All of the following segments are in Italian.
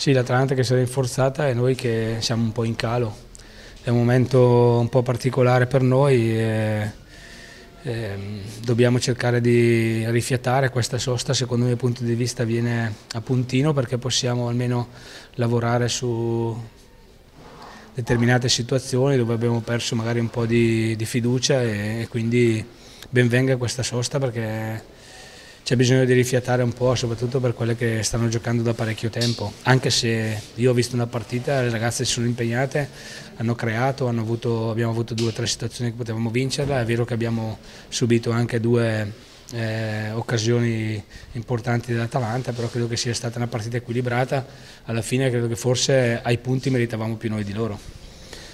Sì, l'Atalanta che si è rinforzata e noi che siamo un po' in calo. È un momento un po' particolare per noi e, e ehm, dobbiamo cercare di rifiatare questa sosta, secondo il mio punto di vista viene a puntino perché possiamo almeno lavorare su determinate situazioni dove abbiamo perso magari un po' di, di fiducia e, e quindi benvenga questa sosta perché c'è bisogno di rifiatare un po', soprattutto per quelle che stanno giocando da parecchio tempo. Anche se io ho visto una partita, le ragazze si sono impegnate, hanno creato, hanno avuto, abbiamo avuto due o tre situazioni che potevamo vincerla, è vero che abbiamo subito anche due eh, occasioni importanti dell'Atalanta, però credo che sia stata una partita equilibrata, alla fine credo che forse ai punti meritavamo più noi di loro.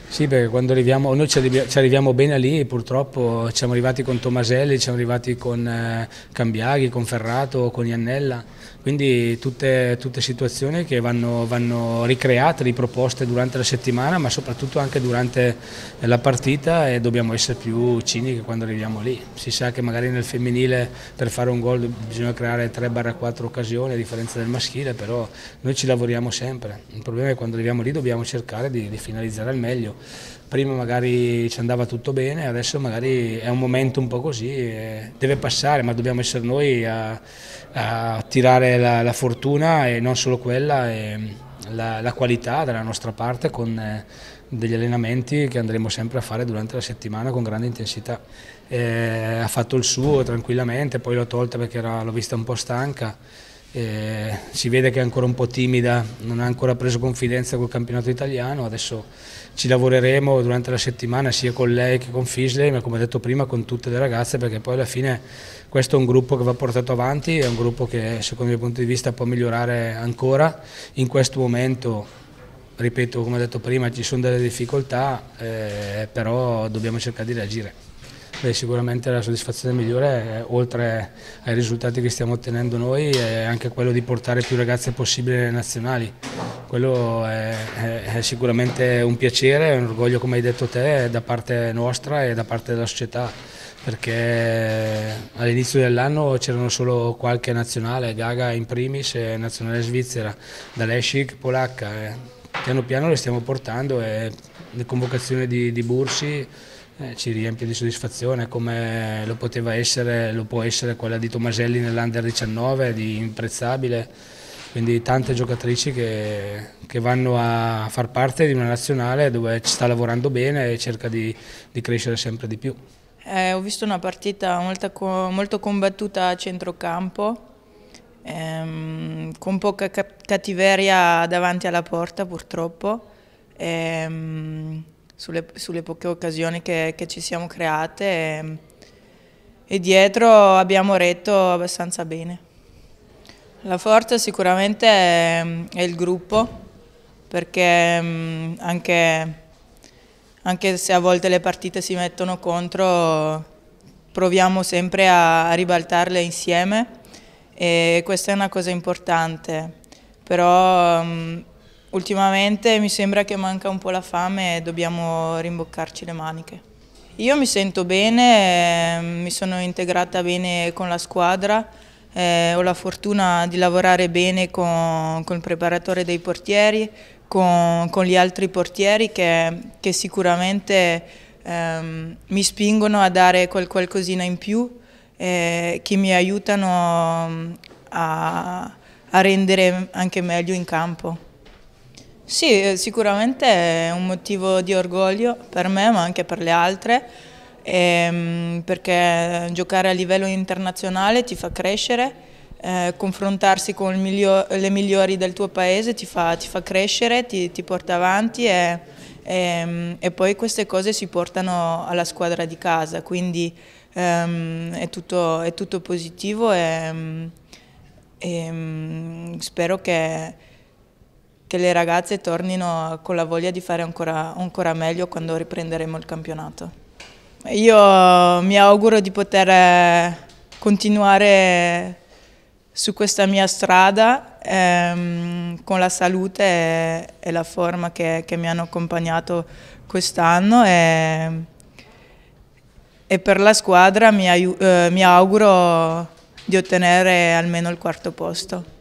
Sì, perché quando arriviamo, noi ci arriviamo, ci arriviamo bene lì, purtroppo siamo arrivati con Tomaselli, siamo arrivati con eh, Cambiaghi, con Ferrato, con Iannella, quindi tutte, tutte situazioni che vanno, vanno, ricreate, riproposte durante la settimana, ma soprattutto anche durante la partita e dobbiamo essere più ciniche quando arriviamo lì. Si sa che magari nel femminile per fare un gol bisogna creare 3-4 occasioni a differenza del maschile, però noi ci lavoriamo sempre. Il problema è che quando arriviamo lì dobbiamo cercare di, di finalizzare al meglio prima magari ci andava tutto bene, adesso magari è un momento un po' così, deve passare, ma dobbiamo essere noi a, a tirare la, la, fortuna e non solo quella, la, la, qualità dalla nostra parte con eh, degli allenamenti che andremo sempre a fare durante la settimana con grande intensità. Eh, ha fatto il suo tranquillamente, poi l'ho tolta perché l'ho vista un po' stanca eh, si vede che è ancora un po' timida, non ha ancora preso confidenza col campionato italiano, adesso ci lavoreremo durante la settimana sia con lei che con Fisley, ma come detto prima con tutte le ragazze perché poi alla fine questo è un gruppo che va portato avanti, è un gruppo che secondo il mio punto di vista può migliorare ancora, in questo momento ripeto come ho detto prima ci sono delle difficoltà, eh, però dobbiamo cercare di reagire. Beh, sicuramente la soddisfazione migliore, oltre ai risultati che stiamo ottenendo noi, è anche quello di portare più ragazze possibile alle nazionali. Quello è, è, è, sicuramente un piacere, un orgoglio, come hai detto te, da parte nostra e da parte della società, perché all'inizio dell'anno c'erano solo qualche nazionale, Gaga in primis, e nazionale svizzera, Dalesik, polacca. Eh. Piano piano le stiamo portando e le convocazioni di, di Bursi eh, ci riempie di soddisfazione come lo poteva essere, lo può essere quella di Tomaselli nell'Under 19, di imprezzabile, quindi tante giocatrici che, che, vanno a far parte di una nazionale dove ci sta lavorando bene e cerca di, di crescere sempre di più. Eh, ho visto una partita molto, molto combattuta a centrocampo, ehm, con poca cattiveria davanti alla porta purtroppo. Ehm, sulle, sulle poche occasioni che, che, ci siamo create e, ehm, e dietro abbiamo retto abbastanza bene. La forza sicuramente è, è il gruppo, perché ehm, anche, anche, se a volte le partite si mettono contro, proviamo sempre a, a ribaltarle insieme e questa è una cosa importante, però ehm, ultimamente mi sembra che manca un po' la fame e dobbiamo rimboccarci le maniche. Io mi sento bene, ehm, mi sono integrata bene con la squadra, eh, ho la fortuna di lavorare bene con, con il preparatore dei portieri, con, con gli altri portieri che, che sicuramente ehm, mi spingono a dare quel, qualcosina in più, eh, che mi aiutano mm, a, a rendere anche meglio in campo. Sì, eh, sicuramente è un motivo di orgoglio per me ma anche per le altre ehm, perché giocare a livello internazionale ti fa crescere, eh, confrontarsi con miglio le migliori del tuo paese ti fa, ti fa crescere, ti, ti, porta avanti e, e, ehm, e, poi queste cose si portano alla squadra di casa, quindi ehm, è, tutto, è, tutto, positivo e, ehm, e mm, spero che che le ragazze tornino con la voglia di fare ancora, ancora meglio quando riprenderemo il campionato. Io mi auguro di poter eh, continuare su questa mia strada ehm, con la salute e, e la forma che, che, mi hanno accompagnato quest'anno e, e, per la squadra mi, eh, mi auguro di ottenere almeno il quarto posto.